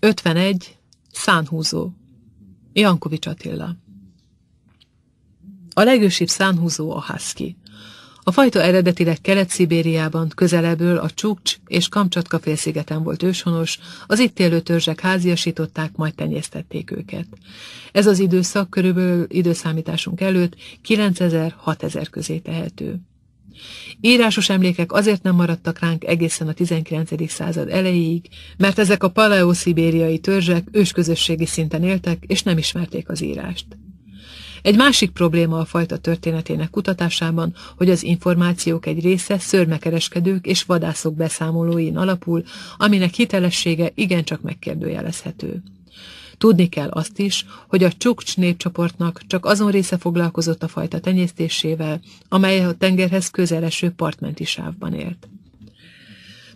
51. Szánhúzó Jankovics Attila A legősibb szánhúzó a husky. A fajta eredetileg Kelet-Szibériában, közelebből a Csukcs és Kamcsatka félszigeten volt őshonos, az itt élő törzsek háziasították, majd tenyésztették őket. Ez az időszak körülbelül időszámításunk előtt 9000-6000 közé tehető. Írásos emlékek azért nem maradtak ránk egészen a 19. század elejéig, mert ezek a paleoszibériai törzsek ősközösségi szinten éltek, és nem ismerték az írást. Egy másik probléma a fajta történetének kutatásában, hogy az információk egy része szörmekereskedők és vadászok beszámolóin alapul, aminek hitelessége igencsak megkérdőjelezhető. Tudni kell azt is, hogy a csukcs népcsoportnak csak azon része foglalkozott a fajta tenyésztésével, amely a tengerhez közeleső partmenti sávban élt.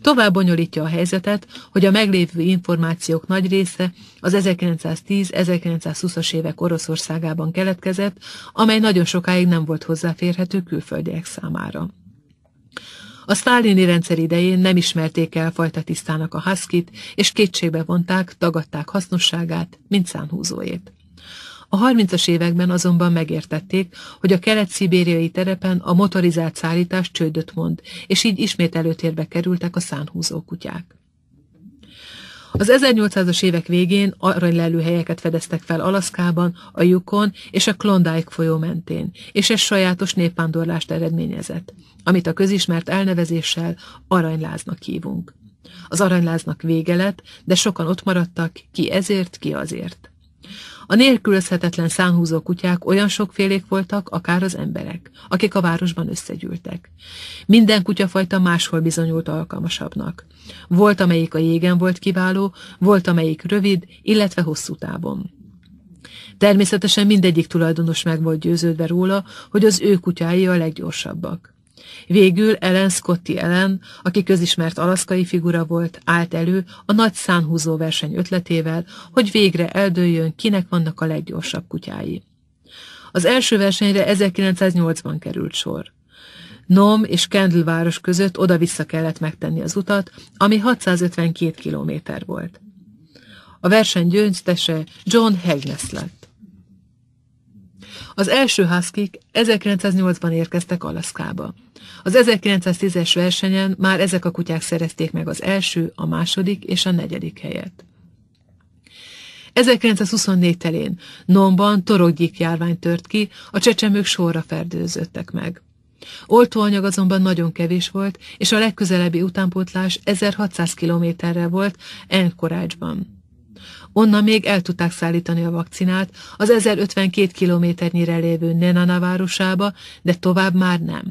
Tovább bonyolítja a helyzetet, hogy a meglévő információk nagy része az 1910-1920-as évek Oroszországában keletkezett, amely nagyon sokáig nem volt hozzáférhető külföldiek számára. A sztálini rendszer idején nem ismerték el fajta tisztának a haszkit, és kétségbe vonták, tagadták hasznosságát, mint szánhúzóét. A 30-as években azonban megértették, hogy a kelet-szibériai terepen a motorizált szállítás csődöt mond, és így ismét előtérbe kerültek a szánhúzó kutyák. Az 1800-as évek végén helyeket fedeztek fel Alaszkában, a Yukon és a Klondike folyó mentén, és ez sajátos népándorlást eredményezett, amit a közismert elnevezéssel aranyláznak hívunk. Az aranyláznak vége lett, de sokan ott maradtak, ki ezért, ki azért. A nélkülözhetetlen számhúzó kutyák olyan sokfélék voltak, akár az emberek, akik a városban összegyűltek. Minden kutyafajta máshol bizonyult alkalmasabbnak. Volt, amelyik a jégen volt kiváló, volt, amelyik rövid, illetve hosszú távon. Természetesen mindegyik tulajdonos meg volt győződve róla, hogy az ő kutyái a leggyorsabbak. Végül Ellen Scotti Ellen, aki közismert alaszkai figura volt, állt elő a nagy szánhúzó verseny ötletével, hogy végre eldőljön, kinek vannak a leggyorsabb kutyái. Az első versenyre 1980 ban került sor. Nom és Kendall város között oda-vissza kellett megtenni az utat, ami 652 kilométer volt. A verseny győztese John Hegnes lett. Az első huskyk 1908-ban érkeztek Alaszkába. Az 1910-es versenyen már ezek a kutyák szerezték meg az első, a második és a negyedik helyet. 1924 telén Nomban toroggyik járvány tört ki, a csecsemők sorra ferdőzöttek meg. Oltóanyag azonban nagyon kevés volt, és a legközelebbi utánpótlás 1600 kilométerre volt Enkorácsban. Onnan még el tudták szállítani a vakcinát az 1052 kilométernyire lévő Nenana városába, de tovább már nem.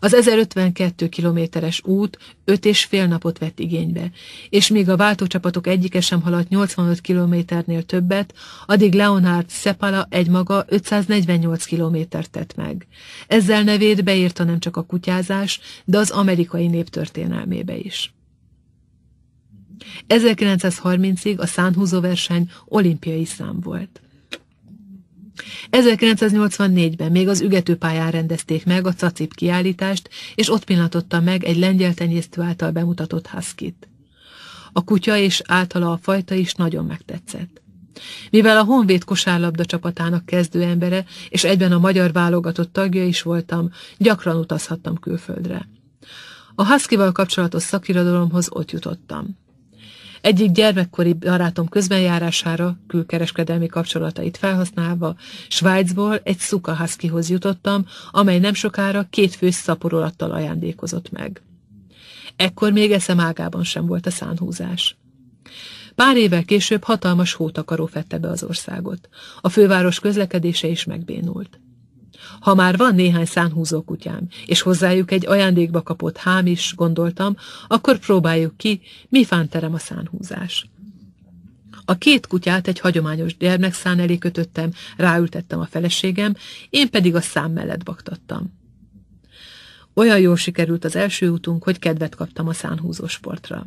Az 1052 kilométeres út öt és fél napot vett igénybe, és míg a váltócsapatok egyike sem haladt 85 kilométernél többet, addig Leonard Szepala egymaga 548 kilométert tett meg. Ezzel nevét beírta nem csak a kutyázás, de az amerikai néptörténelmébe is. 1930-ig a szánhúzó verseny olimpiai szám volt. 1984-ben még az ügetőpályán rendezték meg a cacip kiállítást, és ott pillantotta meg egy lengyel tenyésztő által bemutatott haszkit. A kutya és általa a fajta is nagyon megtetszett. Mivel a Honvéd kosárlabda csapatának kezdőembere és egyben a magyar válogatott tagja is voltam, gyakran utazhattam külföldre. A Huskyval kapcsolatos szakirodalomhoz ott jutottam. Egyik gyermekkori barátom közbenjárására, külkereskedelmi kapcsolatait felhasználva, Svájcból egy Szuka jutottam, amely nem sokára két fős szaporulattal ajándékozott meg. Ekkor még eszem ágában sem volt a szánhúzás. Pár évvel később hatalmas hótakaró fette be az országot. A főváros közlekedése is megbénult. Ha már van néhány szánhúzó kutyám, és hozzájuk egy ajándékba kapott hám is, gondoltam, akkor próbáljuk ki, mi fánterem a szánhúzás. A két kutyát egy hagyományos gyermekszán elé kötöttem, ráültettem a feleségem, én pedig a szám mellett baktattam. Olyan jól sikerült az első útunk, hogy kedvet kaptam a szánhúzó sportra.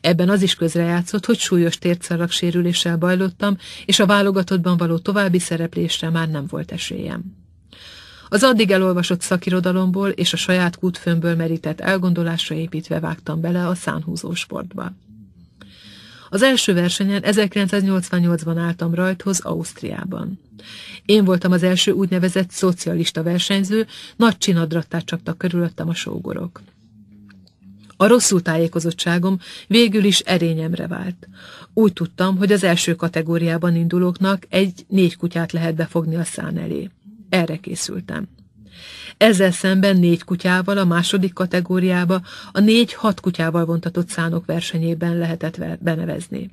Ebben az is közrejátszott, hogy súlyos térszarrak sérüléssel bajlottam, és a válogatottban való további szereplésre már nem volt esélyem. Az addig elolvasott szakirodalomból és a saját kútfőmből merített elgondolásra építve vágtam bele a szánhúzó sportba. Az első versenyen 1988-ban álltam rajthoz Ausztriában. Én voltam az első úgynevezett szocialista versenyző, nagy csinadrattát csaptak körülöttem a sógorok. A rosszul tájékozottságom végül is erényemre vált. Úgy tudtam, hogy az első kategóriában indulóknak egy négy kutyát lehet befogni a szán elé. Erre készültem. Ezzel szemben négy kutyával a második kategóriába a négy-hat kutyával vontatott szánok versenyében lehetett benevezni.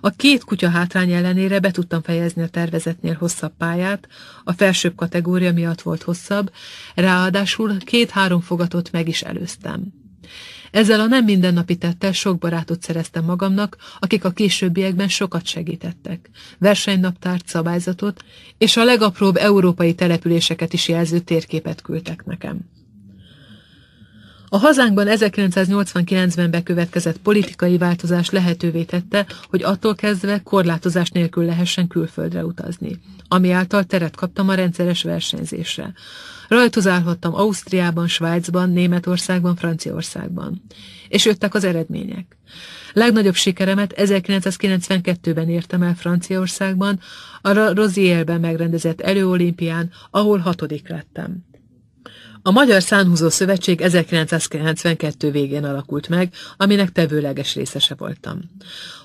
A két kutya hátrány ellenére be tudtam fejezni a tervezetnél hosszabb pályát, a felsőbb kategória miatt volt hosszabb, ráadásul két-három fogatot meg is előztem. Ezzel a nem mindennapi tettel sok barátot szereztem magamnak, akik a későbbiekben sokat segítettek. Versenynaptárt, szabályzatot, és a legapróbb európai településeket is jelző térképet küldtek nekem. A hazánkban 1989-ben bekövetkezett politikai változás lehetővé tette, hogy attól kezdve korlátozás nélkül lehessen külföldre utazni, ami által teret kaptam a rendszeres versenyzésre. Rajtozálhattam Ausztriában, Svájcban, Németországban, Franciaországban. És jöttek az eredmények. Legnagyobb sikeremet 1992-ben értem el Franciaországban, a Rozierben megrendezett előolimpián, ahol hatodik lettem. A Magyar Szánhúzó Szövetség 1992 végén alakult meg, aminek tevőleges részese voltam.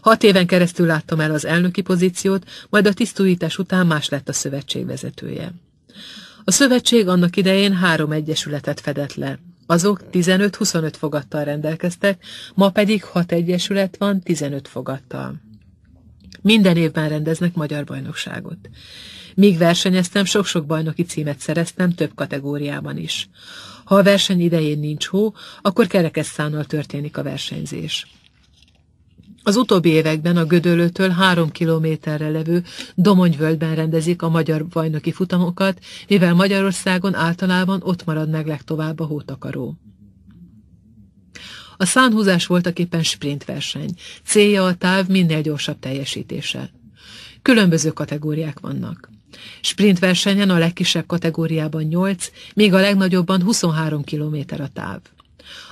Hat éven keresztül láttam el az elnöki pozíciót, majd a tisztújítás után más lett a szövetség vezetője. A szövetség annak idején három egyesületet fedett le. Azok 15-25 fogattal rendelkeztek, ma pedig hat egyesület van 15 fogattal. Minden évben rendeznek magyar bajnokságot. Míg versenyeztem, sok-sok bajnoki címet szereztem több kategóriában is. Ha a verseny idején nincs hó, akkor kerekesszánnal történik a versenyzés. Az utóbbi években a Gödölőtől három kilométerre levő Domonyvöldben rendezik a magyar bajnoki futamokat, mivel Magyarországon általában ott marad meg legtovább a hótakaró. A szánhúzás voltak éppen sprintverseny. Célja a táv minél gyorsabb teljesítése. Különböző kategóriák vannak. Sprint versenyen a legkisebb kategóriában 8, még a legnagyobban 23 km a táv.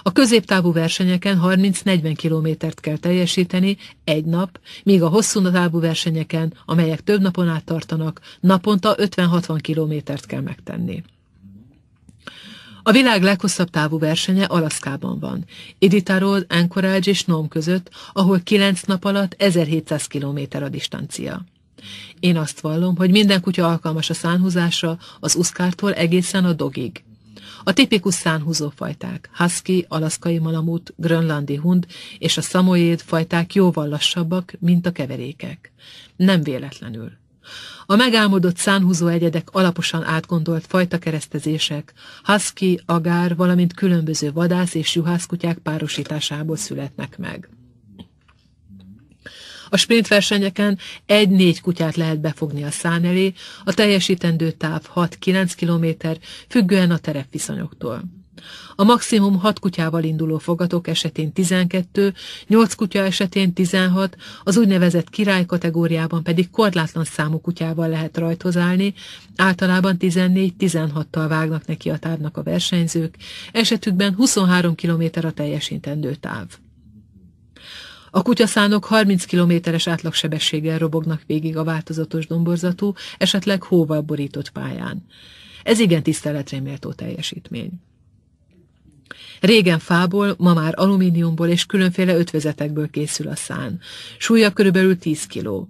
A középtávú versenyeken 30-40 kilométert kell teljesíteni egy nap, míg a hosszú távú versenyeken, amelyek több napon át tartanak, naponta 50-60 kilométert kell megtenni. A világ leghosszabb távú versenye Alaszkában van, Iditarod, Anchorage és Nome között, ahol 9 nap alatt 1700 kilométer a distancia. Én azt vallom, hogy minden kutya alkalmas a szánhúzásra az uszkártól egészen a dogig. A tipikus szánhúzófajták, husky, alaszkai malamut, grönlandi hund és a szamoéd fajták jóval lassabbak, mint a keverékek. Nem véletlenül. A megálmodott szánhúzó egyedek alaposan átgondolt fajta keresztezések, husky, agár, valamint különböző vadász és juhászkutyák párosításából születnek meg. A sprintversenyeken egy-négy kutyát lehet befogni a szán elé, a teljesítendő táv 6-9 km, függően a terepviszonyoktól. A maximum 6 kutyával induló fogatok esetén 12, 8 kutya esetén 16, az úgynevezett király kategóriában pedig korlátlan számú kutyával lehet rajtozálni, általában 14-16-tal vágnak neki a távnak a versenyzők, esetükben 23 km a teljesítendő táv. A kutyaszánok 30 kilométeres átlagsebességgel robognak végig a változatos domborzatú, esetleg hóval borított pályán. Ez igen tiszteletre méltó teljesítmény. Régen fából, ma már alumíniumból és különféle ötvezetekből készül a szán. Súlya körülbelül 10 kiló.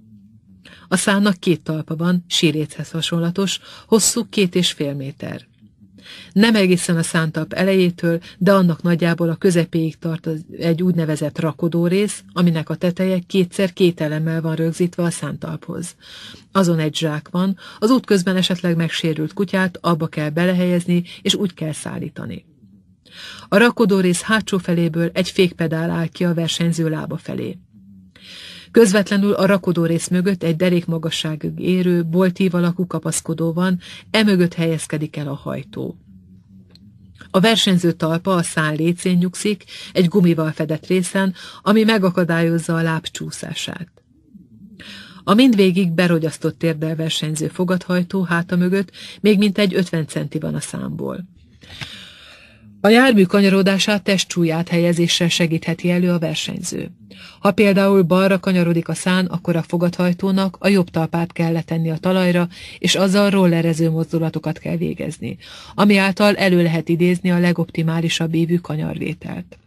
A szánnak két talpa van, síréthez hasonlatos, hosszú két és fél méter. Nem egészen a szántap elejétől, de annak nagyjából a közepéig tart egy úgynevezett rakodó rész, aminek a teteje kétszer két elemmel van rögzítve a szántalphoz. Azon egy zsák van, az út közben esetleg megsérült kutyát abba kell belehelyezni, és úgy kell szállítani. A rakodó rész hátsó feléből egy fékpedál áll ki a versenyző lába felé. Közvetlenül a rakodó rész mögött egy derék magasságig érő, boltív alakú kapaszkodó van, emögött helyezkedik el a hajtó. A versenyző talpa a szán lécén nyugszik, egy gumival fedett részen, ami megakadályozza a láb csúszását. A mindvégig berogyasztott térdel versenyző fogadhajtó háta mögött még mintegy 50 centi van a számból. A jármű kanyarodását testcsúlyát helyezéssel segítheti elő a versenyző. Ha például balra kanyarodik a szán, akkor a fogadhajtónak a jobb talpát kell letenni a talajra, és azzal rollerező mozdulatokat kell végezni, ami által elő lehet idézni a legoptimálisabb évű kanyarvételt.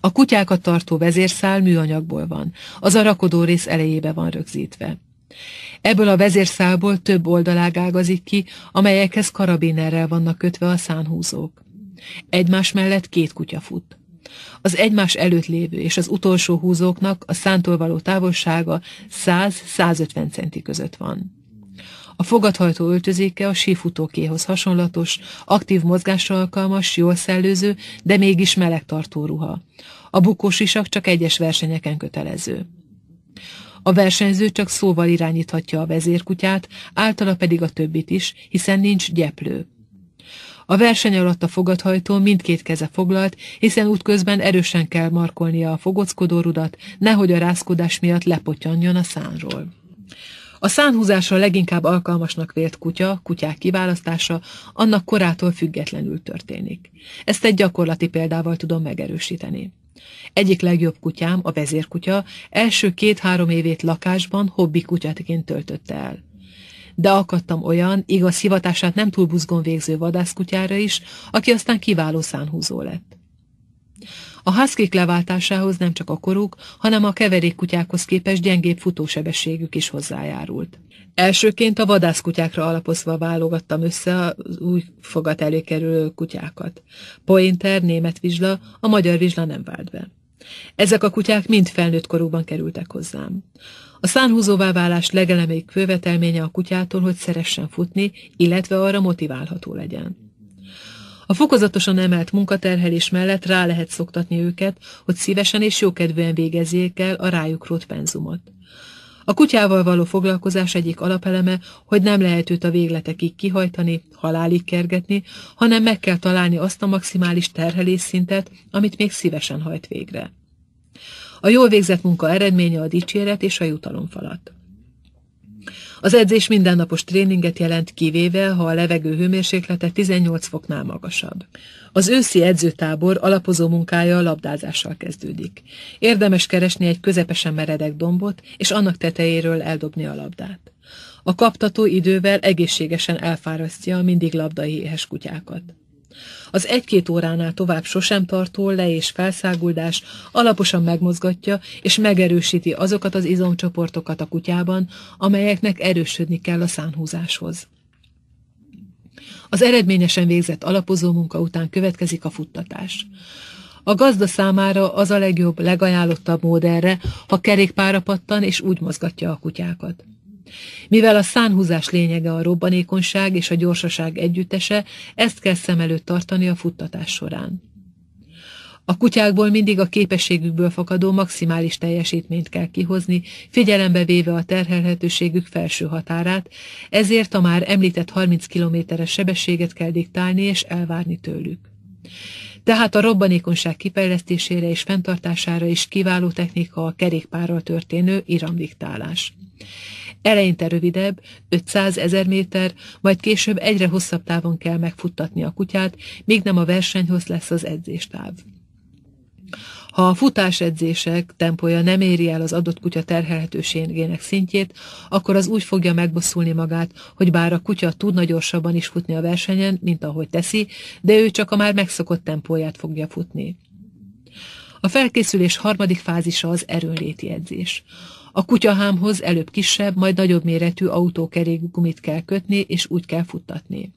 A kutyákat tartó vezérszál műanyagból van, az a rakodó rész elejébe van rögzítve. Ebből a vezérszálból több oldalág ágazik ki, amelyekhez karabinerrel vannak kötve a szánhúzók. Egymás mellett két kutya fut. Az egymás előtt lévő és az utolsó húzóknak a szántól való távolsága 100-150 centi között van. A fogadhajtó öltözéke a sífutókéhoz hasonlatos, aktív mozgásra alkalmas, jól szellőző, de mégis melegtartó ruha. A bukósisak csak egyes versenyeken kötelező. A versenyző csak szóval irányíthatja a vezérkutyát, általa pedig a többit is, hiszen nincs gyeplő. A verseny alatt a fogadhajtó mindkét keze foglalt, hiszen útközben erősen kell markolnia a fogockodó rudat, nehogy a rázkodás miatt lepotyanjon a szánról. A szánhúzásra leginkább alkalmasnak vélt kutya, kutyák kiválasztása annak korától függetlenül történik. Ezt egy gyakorlati példával tudom megerősíteni. Egyik legjobb kutyám, a vezérkutya, első két-három évét lakásban hobbi kutyaként töltötte el de akadtam olyan, igaz hivatását nem túl buzgon végző vadászkutyára is, aki aztán kiváló szánhúzó lett. A haszkék leváltásához nem csak a koruk, hanem a keverékkutyákhoz képes gyengébb futósebességük is hozzájárult. Elsőként a vadászkutyákra alapozva válogattam össze az új fogat elé kerülő kutyákat. Pointer, német vizsla, a magyar vizsla nem vált be. Ezek a kutyák mind felnőtt korúban kerültek hozzám. A szánhúzóvá válás legeleméig követelménye a kutyától, hogy szeressen futni, illetve arra motiválható legyen. A fokozatosan emelt munkaterhelés mellett rá lehet szoktatni őket, hogy szívesen és jókedvűen végezzék el a rájuk rót penzumot. A kutyával való foglalkozás egyik alapeleme, hogy nem lehet őt a végletekig kihajtani, halálig kergetni, hanem meg kell találni azt a maximális terhelésszintet, amit még szívesen hajt végre. A jól végzett munka eredménye a dicséret és a jutalomfalat. Az edzés mindennapos tréninget jelent, kivéve, ha a levegő hőmérséklete 18 foknál magasabb. Az őszi edzőtábor alapozó munkája a labdázással kezdődik. Érdemes keresni egy közepesen meredek dombot, és annak tetejéről eldobni a labdát. A kaptató idővel egészségesen elfárasztja a mindig éhes kutyákat. Az egy-két óránál tovább sosem tartó le- és felszáguldás alaposan megmozgatja és megerősíti azokat az izomcsoportokat a kutyában, amelyeknek erősödni kell a szánhúzáshoz. Az eredményesen végzett alapozó munka után következik a futtatás. A gazda számára az a legjobb, legajánlottabb mód erre, ha kerékpára pattan és úgy mozgatja a kutyákat. Mivel a szánhúzás lényege a robbanékonyság és a gyorsaság együttese, ezt kell szem előtt tartani a futtatás során. A kutyákból mindig a képességükből fakadó maximális teljesítményt kell kihozni, figyelembe véve a terhelhetőségük felső határát, ezért a már említett 30 kilométeres sebességet kell diktálni és elvárni tőlük. Tehát a robbanékonyság kifejlesztésére és fenntartására is kiváló technika a kerékpárral történő iramdiktálás. Eleinte rövidebb, 500 ezer méter, majd később egyre hosszabb távon kell megfuttatni a kutyát, míg nem a versenyhoz lesz az edzéstáv. Ha a futásedzések tempója nem éri el az adott kutya terhelhetőségének szintjét, akkor az úgy fogja megbosszulni magát, hogy bár a kutya tudna gyorsabban is futni a versenyen, mint ahogy teszi, de ő csak a már megszokott tempóját fogja futni. A felkészülés harmadik fázisa az erőnléti edzés. A kutyahámhoz előbb kisebb, majd nagyobb méretű autókerék gumit kell kötni, és úgy kell futtatni.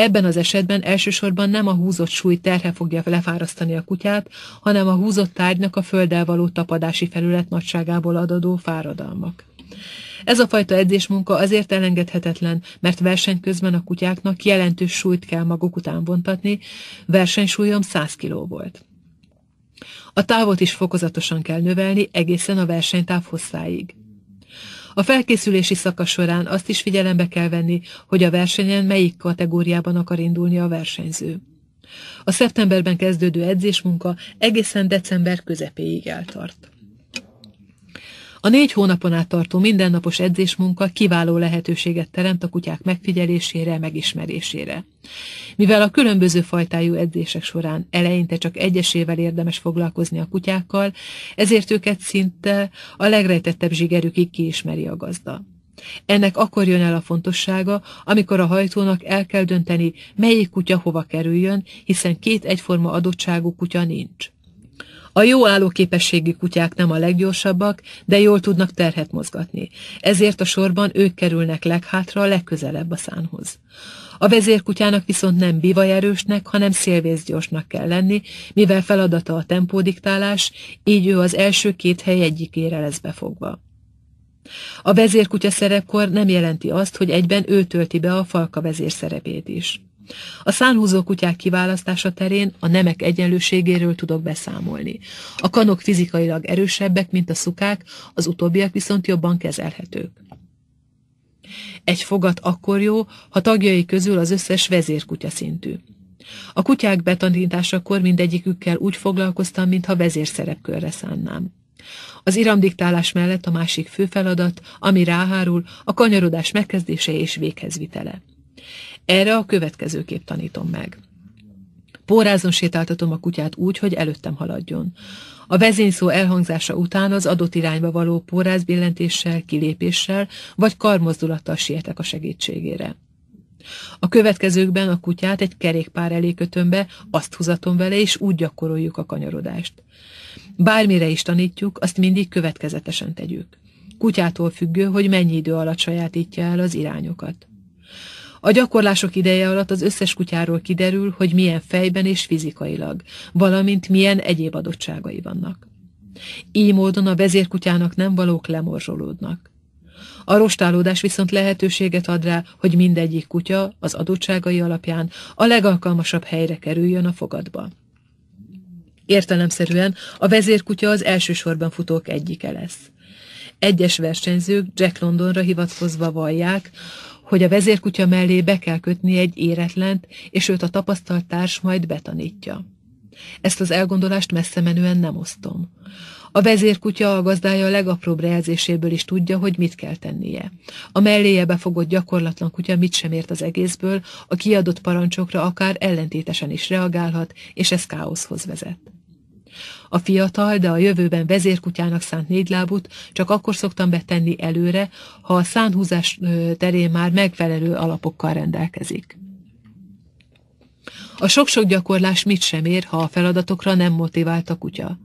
Ebben az esetben elsősorban nem a húzott súly terhe fogja lefárasztani a kutyát, hanem a húzott tárgynak a földdel való tapadási felület nagyságából adódó fáradalmak. Ez a fajta edzésmunka azért elengedhetetlen, mert verseny közben a kutyáknak jelentős súlyt kell maguk után vontatni, versenysúlyom 100 kiló volt. A távot is fokozatosan kell növelni egészen a versenytáv hosszáig. A felkészülési szakasz során azt is figyelembe kell venni, hogy a versenyen melyik kategóriában akar indulni a versenyző. A szeptemberben kezdődő edzésmunka egészen december közepéig eltart. A négy hónapon át tartó mindennapos edzésmunka kiváló lehetőséget teremt a kutyák megfigyelésére, megismerésére. Mivel a különböző fajtájú edzések során eleinte csak egyesével érdemes foglalkozni a kutyákkal, ezért őket szinte a legrejtettebb zsigerükig kiismeri a gazda. Ennek akkor jön el a fontossága, amikor a hajtónak el kell dönteni, melyik kutya hova kerüljön, hiszen két egyforma adottságú kutya nincs. A jó állóképességű kutyák nem a leggyorsabbak, de jól tudnak terhet mozgatni. Ezért a sorban ők kerülnek leghátra, legközelebb a szánhoz. A vezérkutyának viszont nem bivajerősnek, hanem szélvészgyorsnak kell lenni, mivel feladata a tempódiktálás, így ő az első két hely egyikére lesz befogva. A vezérkutya szerepkor nem jelenti azt, hogy egyben ő tölti be a falka vezér szerepét is. A szánhúzó kutyák kiválasztása terén a nemek egyenlőségéről tudok beszámolni. A kanok fizikailag erősebbek, mint a szukák, az utóbbiak viszont jobban kezelhetők. Egy fogat akkor jó, ha tagjai közül az összes vezérkutya szintű. A kutyák betanításakor mindegyikükkel úgy foglalkoztam, mintha vezérszerepkörre szánnám. Az iramdiktálás mellett a másik fő feladat, ami ráhárul, a kanyarodás megkezdése és véghezvitele. Erre a következőképp tanítom meg. Pórázon sétáltatom a kutyát úgy, hogy előttem haladjon. A vezényszó elhangzása után az adott irányba való pórázbillentéssel, kilépéssel vagy karmozdulattal sietek a segítségére. A következőkben a kutyát egy kerékpár elé kötöm be, azt húzatom vele, és úgy gyakoroljuk a kanyarodást. Bármire is tanítjuk, azt mindig következetesen tegyük. Kutyától függő, hogy mennyi idő alatt sajátítja el az irányokat. A gyakorlások ideje alatt az összes kutyáról kiderül, hogy milyen fejben és fizikailag, valamint milyen egyéb adottságai vannak. Így módon a vezérkutyának nem valók lemorzsolódnak. A rostálódás viszont lehetőséget ad rá, hogy mindegyik kutya az adottságai alapján a legalkalmasabb helyre kerüljön a fogadba. Értelemszerűen a vezérkutya az elsősorban futók egyike lesz. Egyes versenyzők Jack Londonra hivatkozva vallják, hogy a vezérkutya mellé be kell kötni egy éretlent, és őt a tapasztalt társ majd betanítja. Ezt az elgondolást messze menően nem osztom. A vezérkutya a gazdája a legapróbb rejelzéséből is tudja, hogy mit kell tennie. A melléje befogott gyakorlatlan kutya mit sem ért az egészből, a kiadott parancsokra akár ellentétesen is reagálhat, és ez káoszhoz vezet. A fiatal, de a jövőben vezérkutyának szánt négylábút csak akkor szoktam betenni előre, ha a szánhúzás terén már megfelelő alapokkal rendelkezik. A sok-sok gyakorlás mit sem ér, ha a feladatokra nem motivált a kutya.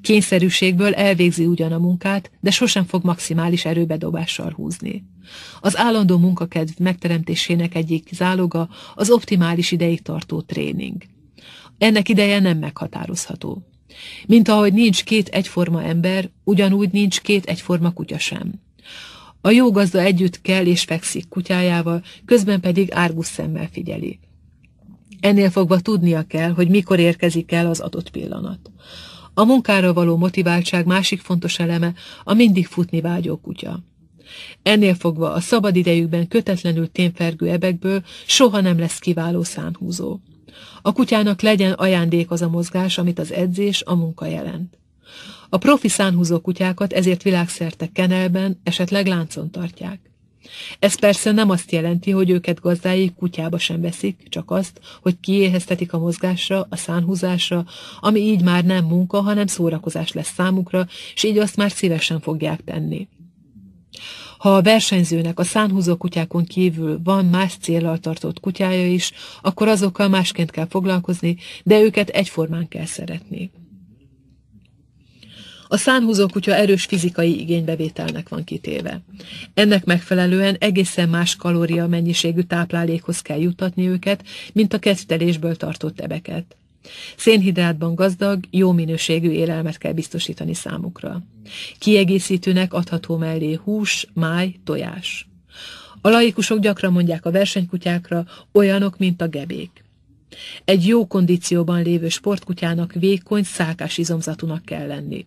Kényszerűségből elvégzi ugyan a munkát, de sosem fog maximális erőbedobással húzni. Az állandó munkakedv megteremtésének egyik záloga az optimális ideig tartó tréning. Ennek ideje nem meghatározható. Mint ahogy nincs két egyforma ember, ugyanúgy nincs két egyforma kutya sem. A jó gazda együtt kell és fekszik kutyájával, közben pedig árgus szemmel figyeli. Ennél fogva tudnia kell, hogy mikor érkezik el az adott pillanat. A munkára való motiváltság másik fontos eleme a mindig futni vágyó kutya. Ennél fogva a szabad idejükben kötetlenül tényfergő ebekből soha nem lesz kiváló szánhúzó. A kutyának legyen ajándék az a mozgás, amit az edzés, a munka jelent. A profi szánhúzó kutyákat ezért világszerte kenelben, esetleg láncon tartják. Ez persze nem azt jelenti, hogy őket gazdái kutyába sem veszik, csak azt, hogy kiéheztetik a mozgásra, a szánhúzásra, ami így már nem munka, hanem szórakozás lesz számukra, és így azt már szívesen fogják tenni. Ha a versenyzőnek a szánhúzó kutyákon kívül van más célral tartott kutyája is, akkor azokkal másként kell foglalkozni, de őket egyformán kell szeretni. A szánhúzó kutya erős fizikai igénybevételnek van kitéve. Ennek megfelelően egészen más kalória mennyiségű táplálékhoz kell juttatni őket, mint a kettelésből tartott ebeket. Szénhidrátban gazdag, jó minőségű élelmet kell biztosítani számukra. Kiegészítőnek adható mellé hús, máj, tojás. A laikusok gyakran mondják a versenykutyákra, olyanok, mint a gebék. Egy jó kondícióban lévő sportkutyának vékony, szákás izomzatúnak kell lenni.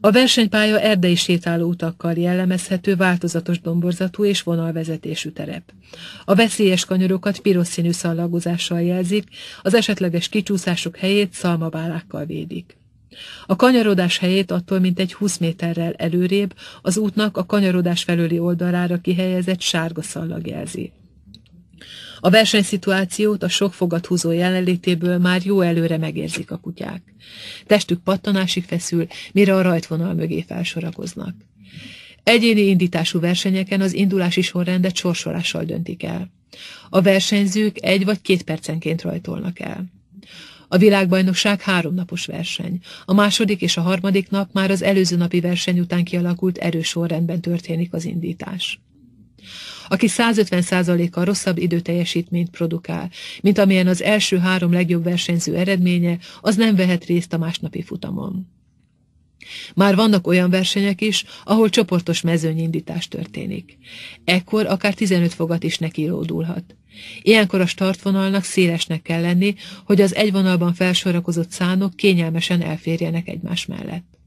A versenypálya erdei sétáló utakkal jellemezhető változatos domborzatú és vonalvezetésű terep. A veszélyes kanyarokat piros színű szallagozással jelzik, az esetleges kicsúszások helyét szalmabálákkal védik. A kanyarodás helyét attól egy 20 méterrel előrébb az útnak a kanyarodás felőli oldalára kihelyezett sárga szallag jelzi. A versenyszituációt a sok fogathúzó jelenlétéből már jó előre megérzik a kutyák. Testük pattanásig feszül, mire a rajtvonal mögé felsorakoznak. Egyéni indítású versenyeken az indulási sorrendet sorsolással döntik el. A versenyzők egy vagy két percenként rajtolnak el. A világbajnokság háromnapos verseny. A második és a harmadik nap már az előző napi verseny után kialakult erős sorrendben történik az indítás aki 150%-kal rosszabb időteljesítményt produkál, mint amilyen az első három legjobb versenyző eredménye, az nem vehet részt a másnapi futamon. Már vannak olyan versenyek is, ahol csoportos mezőnyindítás történik. Ekkor akár 15 fogat is nekiródulhat. Ilyenkor a startvonalnak szélesnek kell lenni, hogy az egyvonalban felsorakozott szánok kényelmesen elférjenek egymás mellett.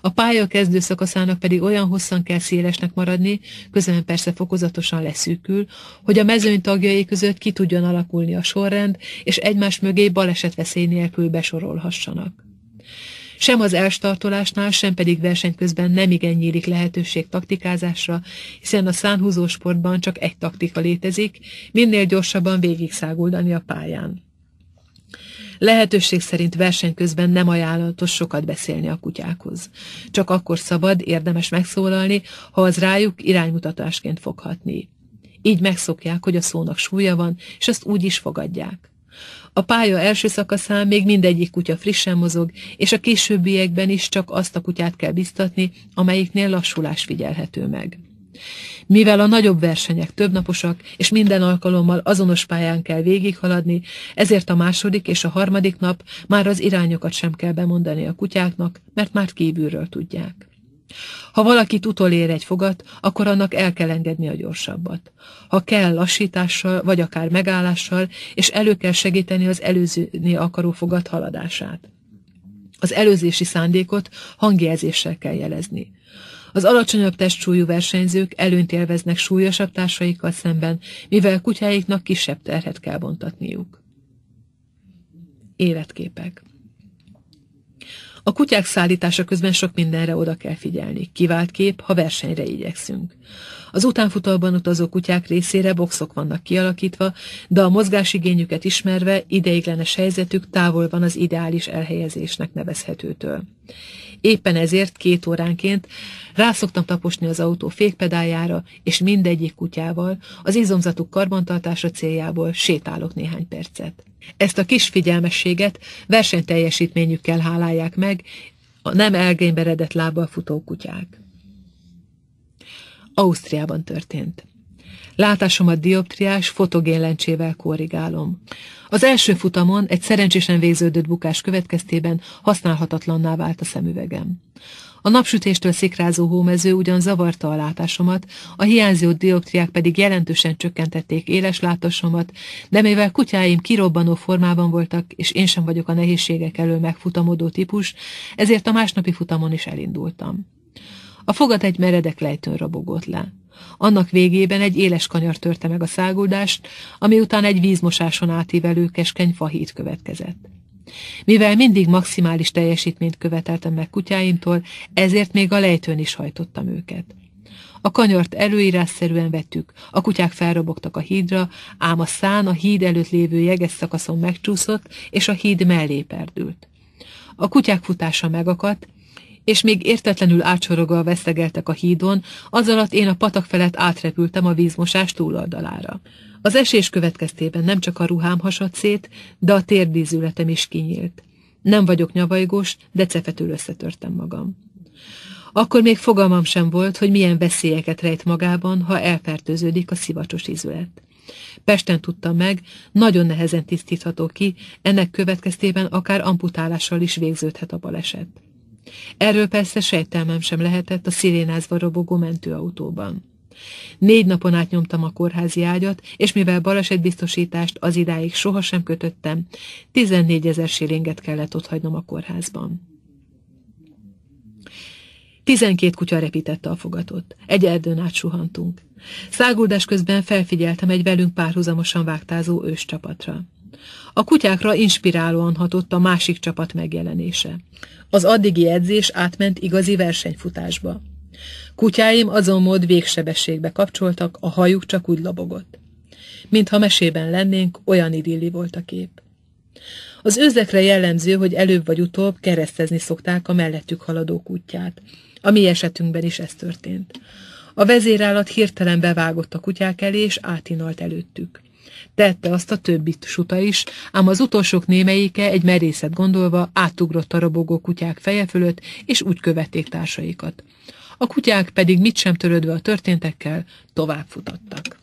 A pálya kezdő szakaszának pedig olyan hosszan kell szélesnek maradni, közben persze fokozatosan leszűkül, hogy a mezőny tagjai között ki tudjon alakulni a sorrend, és egymás mögé balesetveszély nélkül besorolhassanak. Sem az elstartolásnál, sem pedig verseny közben nem igen nyílik lehetőség taktikázásra, hiszen a szánhúzó sportban csak egy taktika létezik, minél gyorsabban végigszáguldani a pályán. Lehetőség szerint verseny közben nem ajánlatos sokat beszélni a kutyákhoz. Csak akkor szabad, érdemes megszólalni, ha az rájuk iránymutatásként foghatni. Így megszokják, hogy a szónak súlya van, és ezt úgy is fogadják. A pálya első szakaszán még mindegyik kutya frissen mozog, és a későbbiekben is csak azt a kutyát kell biztatni, amelyiknél lassulás figyelhető meg. Mivel a nagyobb versenyek többnaposak, és minden alkalommal azonos pályán kell végighaladni, ezért a második és a harmadik nap már az irányokat sem kell bemondani a kutyáknak, mert már kívülről tudják. Ha valakit utolér egy fogat, akkor annak el kell engedni a gyorsabbat. Ha kell lassítással, vagy akár megállással, és elő kell segíteni az előzőni akaró fogat haladását. Az előzési szándékot hangjelzéssel kell jelezni. Az alacsonyabb testsúlyú versenyzők előnyt élveznek súlyosabb társaikkal szemben, mivel kutyáiknak kisebb terhet kell bontatniuk. Életképek a kutyák szállítása közben sok mindenre oda kell figyelni. Kivált kép, ha versenyre igyekszünk. Az utánfutalban utazó kutyák részére boxok vannak kialakítva, de a mozgásigényüket ismerve ideiglenes helyzetük távol van az ideális elhelyezésnek nevezhetőtől. Éppen ezért két óránként rászoktam taposni az autó fékpedáljára, és mindegyik kutyával, az izomzatuk karbantartása céljából sétálok néhány percet. Ezt a kis figyelmességet versenyteljesítményükkel hálálják meg a nem elgényberedett lábbal futó kutyák. Ausztriában történt. Látásomat dioptriás fotogénlencsével korrigálom. Az első futamon egy szerencsésen végződött bukás következtében használhatatlanná vált a szemüvegem. A napsütéstől szikrázó hómező ugyan zavarta a látásomat, a hiányzó dioptriák pedig jelentősen csökkentették éles látásomat, de mivel kutyáim kirobbanó formában voltak, és én sem vagyok a nehézségek elől megfutamodó típus, ezért a másnapi futamon is elindultam. A fogat egy meredek lejtőn robogott le. Annak végében egy éles kanyar törte meg a száguldást, ami után egy vízmosáson átívelő keskeny fahíd következett. Mivel mindig maximális teljesítményt követeltem meg kutyáimtól, ezért még a lejtőn is hajtottam őket. A kanyart előírásszerűen vettük, a kutyák felrobogtak a hídra, ám a szán a híd előtt lévő jeges szakaszon megcsúszott, és a híd mellé perdült. A kutyák futása megakadt, és még értetlenül átsorogva veszegeltek a hídon, az alatt én a patak felett átrepültem a vízmosás túloldalára. Az esés következtében nem csak a ruhám hasadt szét, de a térdízületem is kinyílt. Nem vagyok nyavajgós, de cefetül összetörtem magam. Akkor még fogalmam sem volt, hogy milyen veszélyeket rejt magában, ha elfertőződik a szivacsos ízület. Pesten tudta meg, nagyon nehezen tisztítható ki, ennek következtében akár amputálással is végződhet a baleset. Erről persze sejtelmem sem lehetett a szirénázva robogó mentőautóban. Négy napon át nyomtam a kórházi ágyat, és mivel balesetbiztosítást az idáig sohasem kötöttem, 14 ezer silinget kellett otthagynom a kórházban. Tizenkét kutya repítette a fogatot. Egy erdőn át suhantunk. Száguldás közben felfigyeltem egy velünk párhuzamosan vágtázó őscsapatra. A kutyákra inspirálóan hatott a másik csapat megjelenése. Az addigi edzés átment igazi versenyfutásba. Kutyáim azon mód végsebességbe kapcsoltak, a hajuk csak úgy lobogott. Mintha mesében lennénk, olyan idilli volt a kép. Az őzekre jellemző, hogy előbb vagy utóbb keresztezni szokták a mellettük haladó kutyát. A mi esetünkben is ez történt. A vezérállat hirtelen bevágott a kutyák elé, és átinalt előttük. Tette azt a többi suta is, ám az utolsók némelyike egy merészet gondolva átugrott a robogó kutyák feje fölött, és úgy követték társaikat. A kutyák pedig mit sem törődve a történtekkel, tovább futottak.